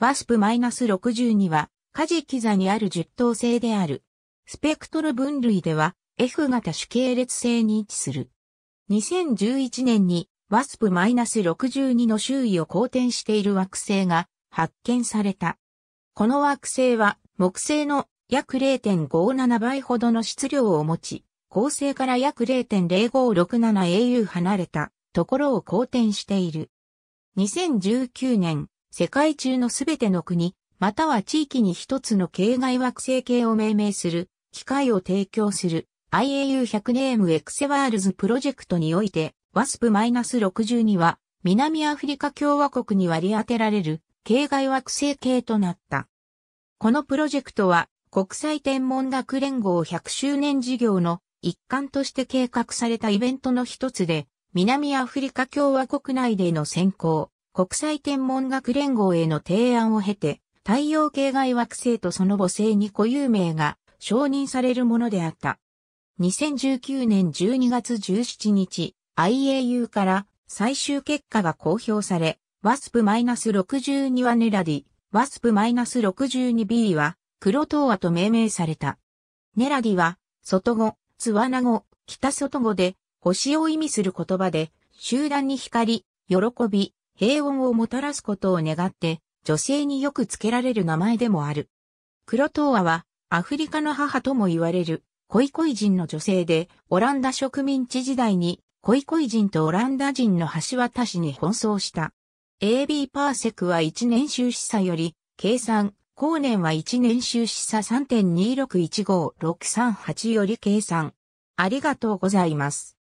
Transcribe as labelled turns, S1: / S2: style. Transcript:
S1: ワスプ -62 は、カジキ座にある10等星である。スペクトル分類では F 型主系列星に位置する。2011年にワスプ -62 の周囲を公転している惑星が発見された。この惑星は木星の約0.57倍ほどの質量を持ち、恒星から約 0.0567au 離れたところを公転している。2019年、世界中のすべての国、または地域に一つの境外惑星系を命名する、機会を提供する IAU100 ネームエクセワールズプロジェクトにおいて、WASP-62 は南アフリカ共和国に割り当てられる境外惑星系となった。このプロジェクトは国際天文学連合100周年事業の一環として計画されたイベントの一つで、南アフリカ共和国内での選考、国際天文学連合への提案を経て、太陽系外惑星とその母星に固有名が承認されるものであった。2019年12月17日、IAU から最終結果が公表され、WASP-62 はネラディ、WASP-62b は黒トーアと命名された。ネラディは、外語、ツワナ語、北外語で、星を意味する言葉で、集団に光、喜び、平穏をもたらすことを願って、女性によく付けられる名前でもある。クロトーアは、アフリカの母とも言われる、コイコイ人の女性で、オランダ植民地時代に、コイコイ人とオランダ人の橋渡しに奔走した。AB パーセクは1年収支差より、計算、後年は1年収支差3.2615638より計算。ありがとうございます。